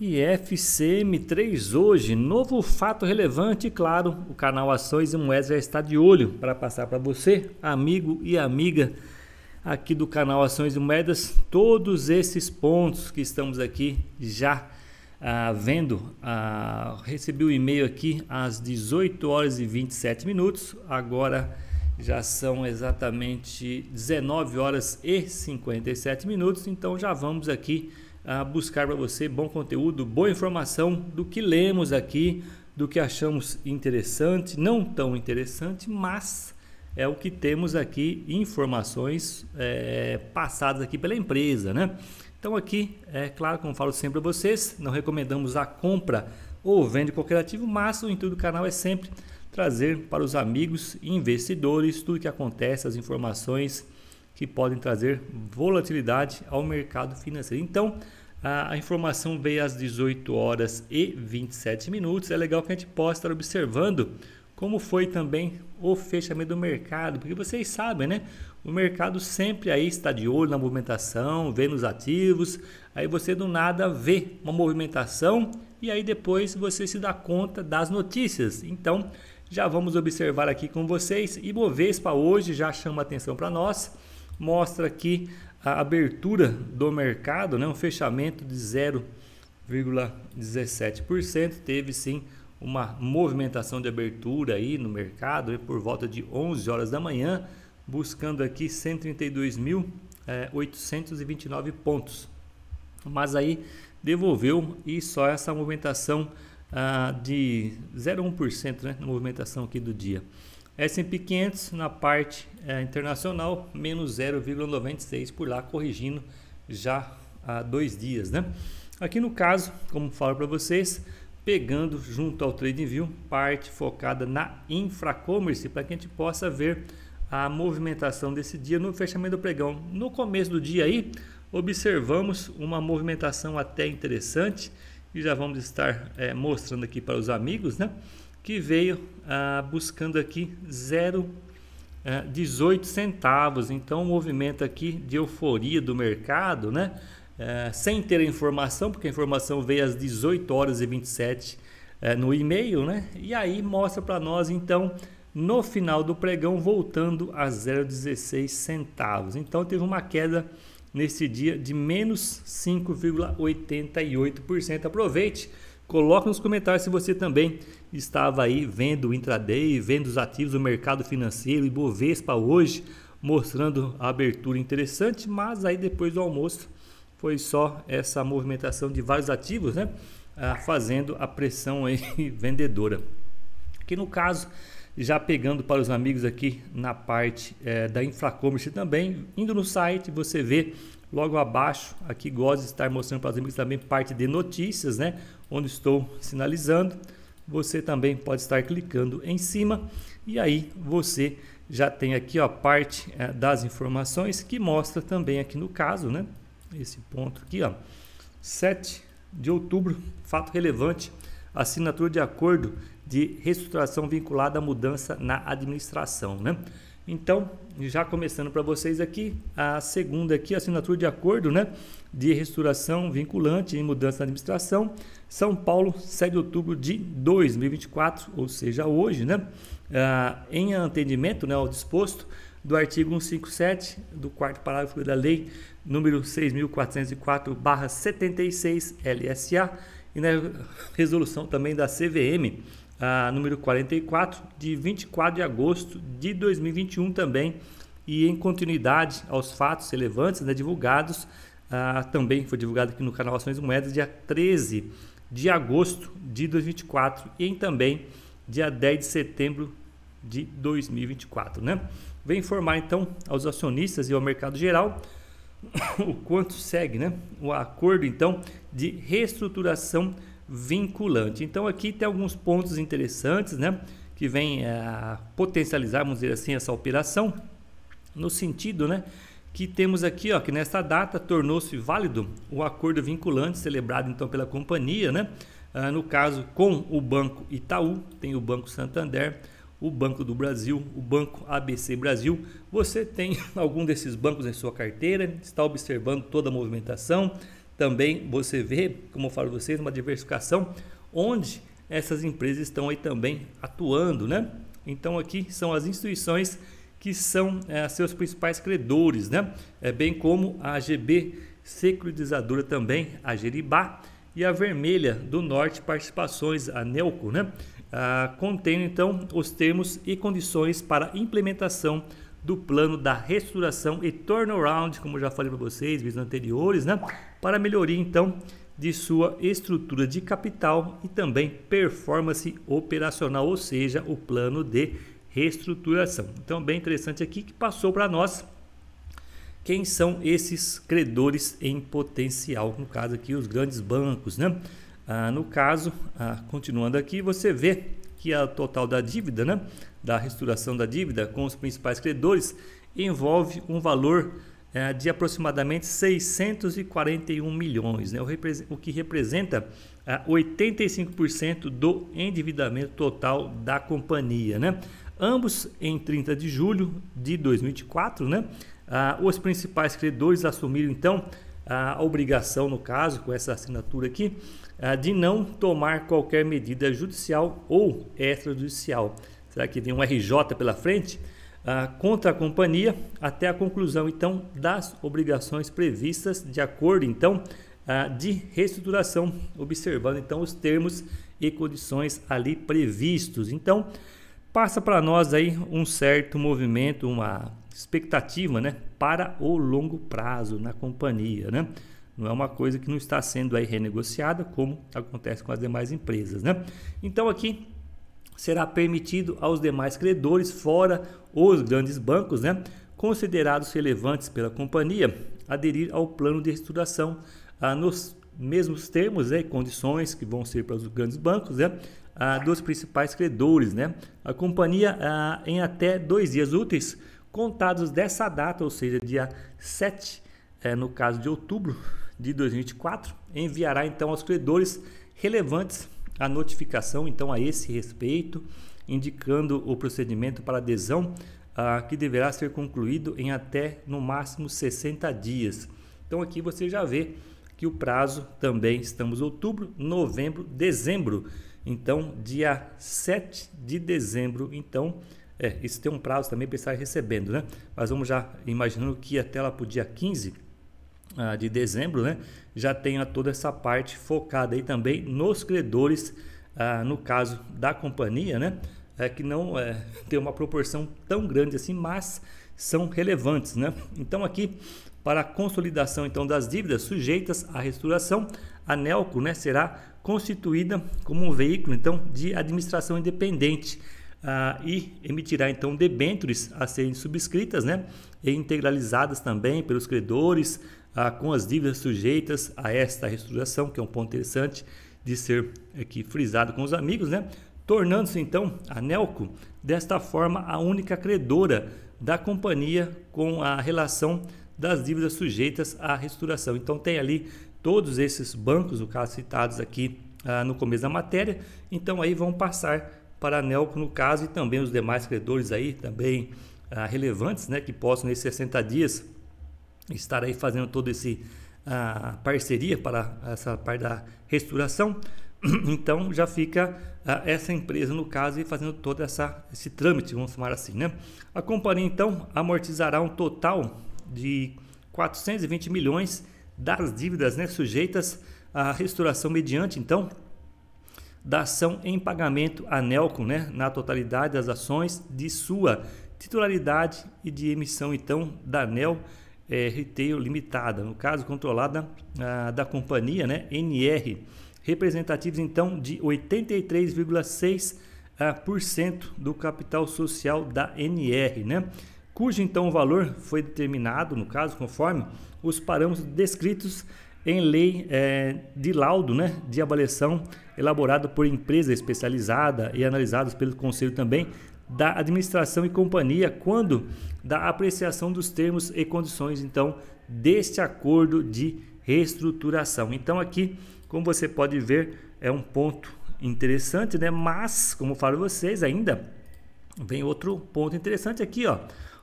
E FCM3 hoje, novo fato relevante, claro, o canal Ações e Moedas já está de olho para passar para você, amigo e amiga aqui do canal Ações e Moedas, todos esses pontos que estamos aqui já ah, vendo. Ah, recebi o um e-mail aqui às 18 horas e 27 minutos, agora já são exatamente 19 horas e 57 minutos, então já vamos aqui a buscar para você bom conteúdo, boa informação do que lemos aqui, do que achamos interessante, não tão interessante, mas é o que temos aqui, informações é, passadas aqui pela empresa, né? Então aqui, é claro, como falo sempre a vocês, não recomendamos a compra ou venda de qualquer ativo, mas o intuito do canal é sempre trazer para os amigos e investidores tudo que acontece, as informações que podem trazer volatilidade ao mercado financeiro. Então, a, informação veio às 18 horas e 27 minutos. É legal que a gente possa estar observando como foi também o fechamento do mercado, porque vocês sabem, né? O mercado sempre aí está de olho na movimentação, vendo os ativos, aí você do nada vê uma movimentação e aí depois você se dá conta das notícias. Então, já vamos observar aqui com vocês. E Ibovespa hoje já chama atenção para nós mostra aqui a abertura do mercado, né, um fechamento de 0,17%. Teve sim uma movimentação de abertura aí no mercado né? por volta de 11 horas da manhã, buscando aqui 132.829 é, pontos. Mas aí devolveu e só essa movimentação ah, de 0,1% né, na movimentação aqui do dia. S&P 500 na parte é, internacional, menos 0,96 por lá, corrigindo já há dois dias, né? Aqui no caso, como falo para vocês, pegando junto ao TradingView, parte focada na infracommerce, para que a gente possa ver a movimentação desse dia no fechamento do pregão. No começo do dia aí, observamos uma movimentação até interessante e já vamos estar é, mostrando aqui para os amigos, né? que veio ah, buscando aqui 0,18 ah, centavos. Então, o um movimento aqui de euforia do mercado, né? Ah, sem ter a informação, porque a informação veio às 18 horas e 27 ah, no e-mail, né? E aí mostra para nós, então, no final do pregão, voltando a 0,16 centavos. Então, teve uma queda nesse dia de menos 5,88%. Aproveite Coloque nos comentários se você também estava aí vendo o intraday, vendo os ativos do mercado financeiro e Bovespa hoje, mostrando a abertura interessante, mas aí depois do almoço foi só essa movimentação de vários ativos, né? Ah, fazendo a pressão aí vendedora. Que no caso, já pegando para os amigos aqui na parte é, da Infracommerce também, indo no site, você vê Logo abaixo, aqui gosto de estar mostrando para os amigos também parte de notícias, né? Onde estou sinalizando. Você também pode estar clicando em cima e aí você já tem aqui a parte é, das informações que mostra também aqui no caso, né? Esse ponto aqui, ó, 7 de outubro, fato relevante, assinatura de acordo de reestruturação vinculada à mudança na administração, né? Então, já começando para vocês aqui, a segunda aqui, assinatura de acordo né, de restauração vinculante e mudança na administração, São Paulo, 7 de outubro de 2024, ou seja, hoje, né, ah, em atendimento né, ao disposto do artigo 157 do quarto parágrafo da lei número 6.404/76 LSA e na resolução também da CVM número 44, de 24 de agosto de 2021 também, e em continuidade aos fatos relevantes né, divulgados, também foi divulgado aqui no canal Ações e Moedas, dia 13 de agosto de 2024 e em também dia 10 de setembro de 2024. Né? Vem informar então aos acionistas e ao mercado geral o quanto segue né? o acordo então de reestruturação vinculante. Então aqui tem alguns pontos interessantes, né, que vem eh, a potencializar, vamos dizer assim, essa operação no sentido, né, que temos aqui, ó, que nesta data tornou-se válido o acordo vinculante celebrado então pela companhia, né, ah, no caso com o Banco Itaú, tem o Banco Santander, o Banco do Brasil, o Banco ABC Brasil. Você tem algum desses bancos em sua carteira? Está observando toda a movimentação? também você vê, como eu falo vocês, uma diversificação onde essas empresas estão aí também atuando, né? Então aqui são as instituições que são é, seus principais credores, né? É, bem como a GB Securitizadora também, a Geribá e a Vermelha do Norte Participações, a Nelco, né? Ah, contendo então os termos e condições para implementação do plano da restauração e turnaround, como já falei para vocês vídeos anteriores, né? Para melhoria então de sua estrutura de capital e também performance operacional, ou seja, o plano de reestruturação. Então, bem interessante aqui que passou para nós quem são esses credores em potencial, no caso aqui os grandes bancos, né? Ah, no caso, ah, continuando aqui, você vê que a é total da dívida, né? da reestruturação da dívida com os principais credores envolve um valor é, de aproximadamente 641 milhões, né? o, o, que representa é, eh, 85% do endividamento total da companhia. Né? Ambos em 30 de julho de 2024, né? Ah, os principais credores assumiram então a obrigação, no caso, com essa assinatura aqui, ah, de não tomar qualquer medida judicial ou extrajudicial será que vem um RJ pela frente? Ah, contra a companhia até a conclusão então das obrigações previstas de acordo então ah, de reestruturação, observando então os termos e condições ali previstos. Então, passa para nós aí um certo movimento, uma expectativa, né, para o longo prazo na companhia, né? Não é uma coisa que não está sendo aí renegociada, como acontece com as demais empresas, né? Então aqui será permitido aos demais credores, fora os grandes bancos, né, considerados relevantes pela companhia, aderir ao plano de reestruturação ah, nos mesmos termos né, e né, condições que vão ser para os grandes bancos, né, ah, dos principais credores. Né. A companhia, ah, em até dois dias úteis, contados dessa data, ou seja, dia 7, eh, no caso de outubro de 2024, enviará então aos credores relevantes a notificação, então, a esse respeito, indicando o procedimento para adesão, ah, que deverá ser concluído em até no máximo 60 dias. Então, aqui você já vê que o prazo também estamos outubro, novembro, dezembro. Então, dia 7 de dezembro, então, é, isso tem um prazo também para estar recebendo, né? Mas vamos já imaginando que até lá para o dia 15 ah, de dezembro, né? Já tenha toda essa parte focada aí também nos credores, ah, no caso da companhia, né? É que não é, tem uma proporção tão grande assim, mas são relevantes, né? Então aqui para a consolidação então das dívidas sujeitas à restauração, a Nelco, né, será constituída como um veículo então de administração independente. Ah, e emitirá então debêntures a serem subscritas né, e integralizadas também pelos credores ah, com as dívidas sujeitas a esta reestruturação, que é um ponto interessante de ser aqui frisado com os amigos, né? Tornando-se então a Nelco, desta forma, a única credora da companhia com a relação das dívidas sujeitas à reestruturação. Então tem ali todos esses bancos, no caso citados aqui ah, no começo da matéria, então aí vão passar para a Nelco no caso e também os demais credores aí também ah, relevantes, né, que possam nesses 60 dias estar aí fazendo todo esse a parceria para essa parte da restauração. Então já fica a, essa empresa no caso e fazendo todo essa, esse trâmite, vamos chamar assim, né? A companhia então amortizará um total de 420 milhões das dívidas né, sujeitas à restauração mediante então da ação em pagamento à Nelcom, né, na totalidade das ações de sua titularidade e de emissão então da Nel é, Retail Limitada, no caso controlada a, ah, da companhia né, NR, representativos então de 83,6% ah, do capital social da NR, né, cujo então valor foi determinado, no caso, conforme os parâmetros descritos em lei é, de laudo né, de avaliação elaborada por empresa especializada e analisados pelo Conselho também da administração e companhia quando da apreciação dos termos e condições, então, deste acordo de reestruturação. Então, aqui, como você pode ver, é um ponto interessante, né? Mas, como falo vocês ainda, vem outro ponto interessante aqui, ó.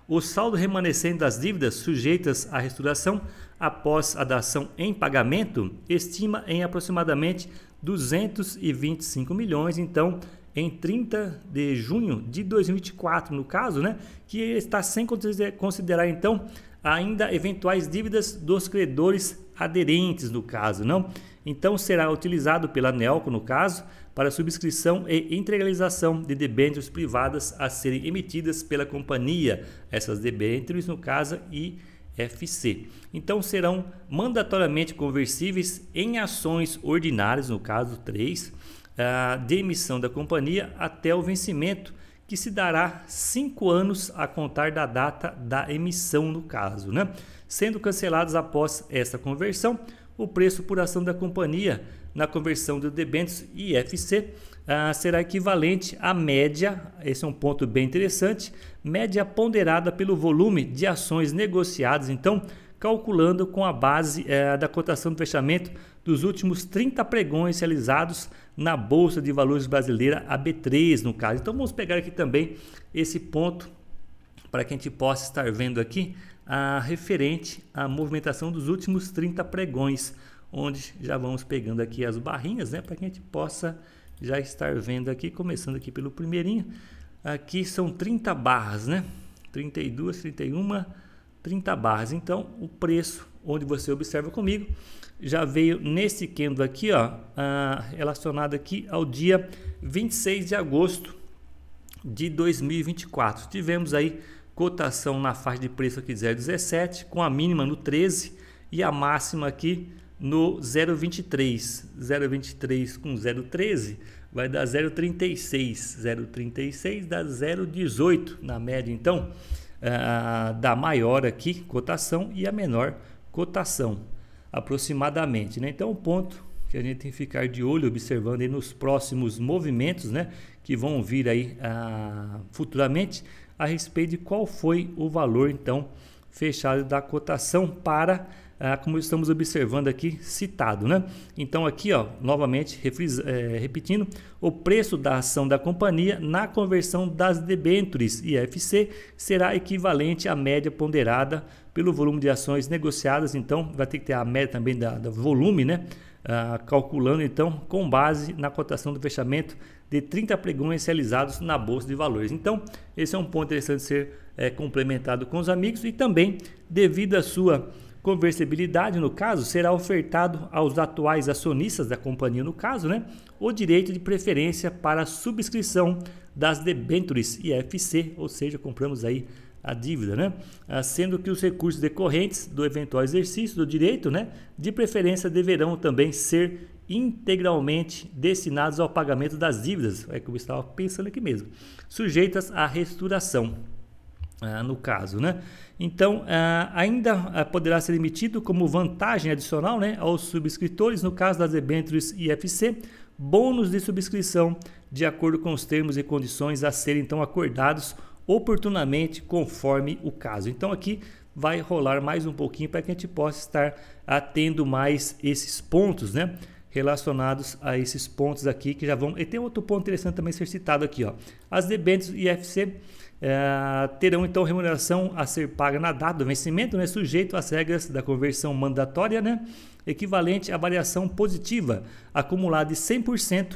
O saldo remanescente das dívidas sujeitas à reestruturação após a dação em pagamento estima em aproximadamente 225 milhões. Então, em 30 de junho de 2024, no caso, né, que está sem considerar então ainda eventuais dívidas dos credores aderentes, no caso, não? Então será utilizado pela Nelco, no caso, para subscrição e integralização de debêntures privadas a serem emitidas pela companhia, essas debêntures, no caso, e FC. Então serão mandatoriamente conversíveis em ações ordinárias, no caso 3, a demissão da companhia até o vencimento, que se dará cinco anos a contar da data da emissão, no caso. Né? Sendo cancelados após essa conversão, o preço por ação da companhia na conversão do debêntures IFC ah, será equivalente à média, esse é um ponto bem interessante, média ponderada pelo volume de ações negociadas, então calculando com a base eh, da cotação do fechamento dos últimos 30 pregões realizados na Bolsa de Valores Brasileira, a B3 no caso. Então vamos pegar aqui também esse ponto para que a gente possa estar vendo aqui a referente à movimentação dos últimos 30 pregões, onde já vamos pegando aqui as barrinhas, né, para que a gente possa já estar vendo aqui, começando aqui pelo primeirinho. Aqui são 30 barras, né? 32, 31, 30 barras. Então, o preço onde você observa comigo, já veio nesse candle aqui, ó, relacionado aqui ao dia 26 de agosto de 2024. Tivemos aí cotação na faixa de preço aqui de 0,17, com a mínima no 13 e a máxima aqui no 0,23. 0,23 com 0,13 vai dar 0,36. 0,36 dá 0,18 na média, então, ah, da maior aqui cotação e a menor cotação cotação, aproximadamente. Né? Então, um ponto que a gente tem que ficar de olho, observando aí nos próximos movimentos né, que vão vir aí ah, futuramente, a respeito de qual foi o valor, então, fechado da cotação para ah, como estamos observando aqui citado, né? Então aqui, ó, novamente refriz, é, eh, repetindo, o preço da ação da companhia na conversão das debêntures IFC será equivalente à média ponderada pelo volume de ações negociadas, então vai ter que ter a média também da, da volume, né? Ah, calculando então com base na cotação do fechamento de 30 pregões realizados na Bolsa de Valores. Então, esse é um ponto interessante de ser é, complementado com os amigos e também, devido à sua conversibilidade, no caso, será ofertado aos atuais acionistas da companhia, no caso, né, o direito de preferência para a subscrição das debentures IFC, ou seja, compramos aí a dívida, né? Ah, sendo que os recursos decorrentes do eventual exercício do direito, né, de preferência deverão também ser integralmente destinados ao pagamento das dívidas, é que eu estava pensando aqui mesmo, sujeitas à restauração. Ah, no caso, né? Então, ah, ainda ah, poderá ser emitido como vantagem adicional né, aos subscritores, no caso das debêntures IFC, bônus de subscrição, de acordo com os termos e condições a serem então acordados oportunamente conforme o caso. Então aqui vai rolar mais um pouquinho para que a gente possa estar atendo mais esses pontos, né? Relacionados a esses pontos aqui que já vão. E tem outro ponto interessante também ser citado aqui, ó. As debêntures IFC é, eh, terão então remuneração a ser paga na data do vencimento, né? Sujeito às regras da conversão mandatória, né? Equivalente à variação positiva acumulada de 100%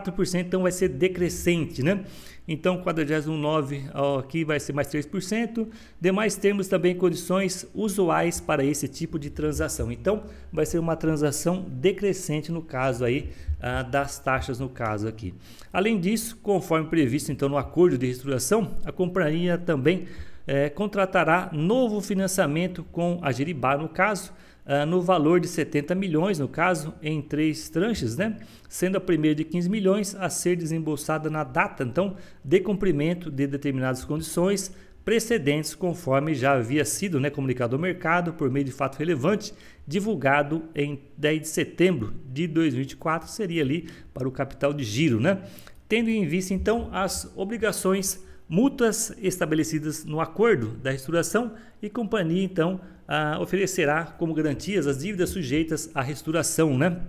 4%, então vai ser decrescente, né? Então, 49 aqui vai ser mais 3%. Demais temos também condições usuais para esse tipo de transação. Então, vai ser uma transação decrescente no caso aí ah, das taxas no caso aqui. Além disso, conforme previsto então no acordo de reestruturação, a companhia também eh, contratará novo financiamento com a Giribá, no caso, ah, no valor de 70 milhões, no caso, em três tranches, né? sendo a primeira de 15 milhões a ser desembolsada na data, então, de cumprimento de determinadas condições precedentes, conforme já havia sido né, comunicado ao mercado por meio de fato relevante, divulgado em 10 de setembro de 2024, seria ali para o capital de giro, né? Tendo em vista, então, as obrigações mútuas estabelecidas no acordo da restauração e companhia, então, oferecerá como garantias as dívidas sujeitas à restauração, né?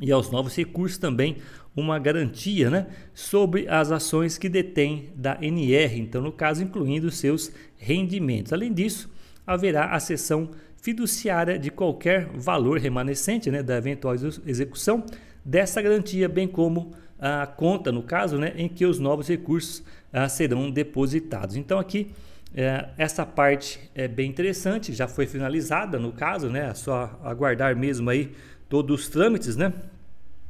e aos novos recursos também uma garantia né, sobre as ações que detém da NR, então, no caso, incluindo seus rendimentos. Além disso, haverá a sessão fiduciária de qualquer valor remanescente né, da eventual execução dessa garantia, bem como a conta, no caso, né, em que os novos recursos ah, serão depositados. Então, aqui eh, essa parte é bem interessante, já foi finalizada, no caso, né, é só aguardar mesmo aí todos os trâmites, né?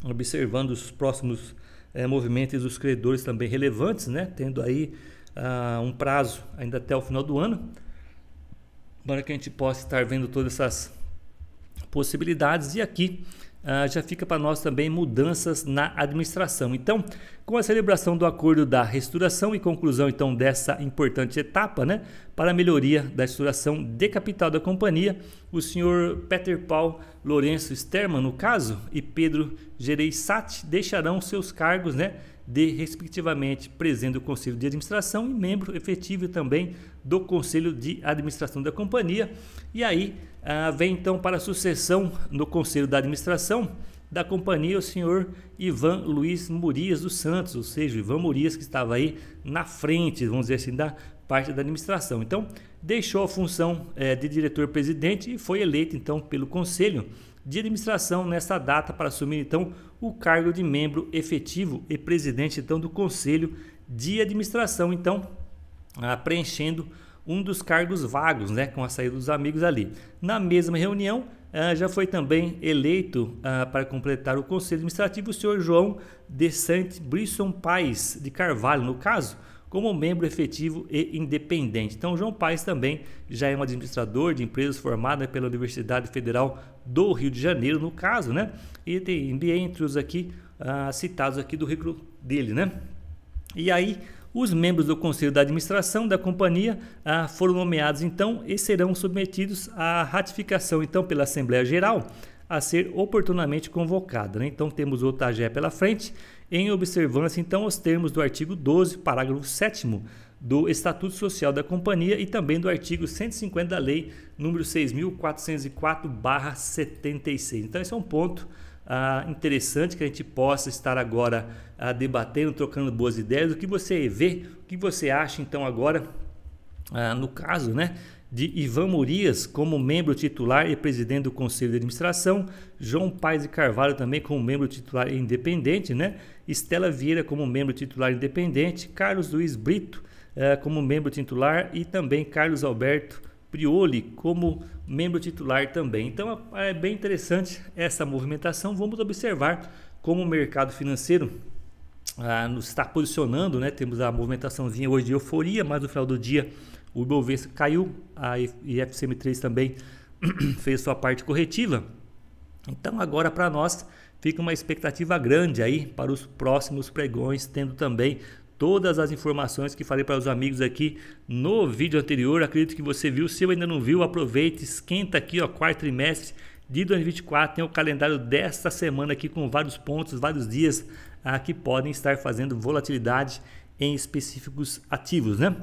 Observando os próximos é, movimentos dos credores também relevantes, né? Tendo aí uh, um prazo ainda até o final do ano para que a gente possa estar vendo todas essas possibilidades. E aqui ah, já fica para nós também mudanças na administração. Então, com a celebração do acordo da reestruturação e conclusão então dessa importante etapa, né, para a melhoria da estruturação de capital da companhia, o senhor Peter Paul Lourenço Sterman, no caso, e Pedro Gereissati deixarão seus cargos, né, de respectivamente presidente do conselho de administração e membro efetivo também do conselho de administração da companhia. E aí ah, vem então para a sucessão no Conselho da Administração da companhia o senhor Ivan Luiz Murias dos Santos, ou seja, Ivan Murias que estava aí na frente, vamos dizer assim, da parte da administração. Então, deixou a função eh, de diretor-presidente e foi eleito então pelo Conselho de Administração nessa data para assumir então o cargo de membro efetivo e presidente então do Conselho de Administração, então ah, preenchendo um dos cargos vagos, né, com a saída dos amigos ali. Na mesma reunião, ah, já foi também eleito ah, para completar o conselho administrativo o senhor João de Sante Brisson Paes de Carvalho, no caso, como membro efetivo e independente. Então, João Paes também já é um administrador de empresas formada pela Universidade Federal do Rio de Janeiro, no caso, né? E tem entre os aqui uh, citados aqui do currículo dele, né? E aí, os membros do conselho de administração da companhia ah, foram nomeados então e serão submetidos à ratificação então pela Assembleia Geral a ser oportunamente convocada. Né? Então temos o TAGE pela frente, em observância então aos termos do artigo 12, parágrafo 7 do Estatuto Social da Companhia e também do artigo 150 da Lei número 6.404/76. Então esse é um ponto ah, interessante que a gente possa estar agora ah, debatendo, trocando boas ideias, o que você vê, o que você acha então agora, ah, no caso, né? De Ivan Murias como membro titular e presidente do Conselho de Administração, João Paes de Carvalho também como membro titular independente, né? Estela Vieira como membro titular independente, Carlos Luiz Brito ah, como membro titular e também Carlos Alberto Prioli como membro titular também. Então é bem interessante essa movimentação. Vamos observar como o mercado financeiro ah, nos está posicionando, né? Temos a movimentaçãozinha hoje de euforia, mas no final do dia o Ibovespa caiu, a IFCM3 também fez sua parte corretiva. Então agora para nós fica uma expectativa grande aí para os próximos pregões, tendo também todas as informações que falei para os amigos aqui no vídeo anterior. Acredito que você viu. Se ainda não viu, aproveite, esquenta aqui, ó, quarto trimestre de 2024. Tem o calendário desta semana aqui com vários pontos, vários dias ah, que podem estar fazendo volatilidade em específicos ativos, né?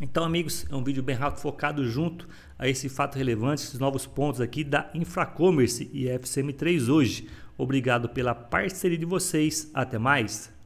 Então, amigos, é um vídeo bem rápido focado junto a esse fato relevante, esses novos pontos aqui da Infracommerce e FCM3 hoje. Obrigado pela parceria de vocês. Até mais.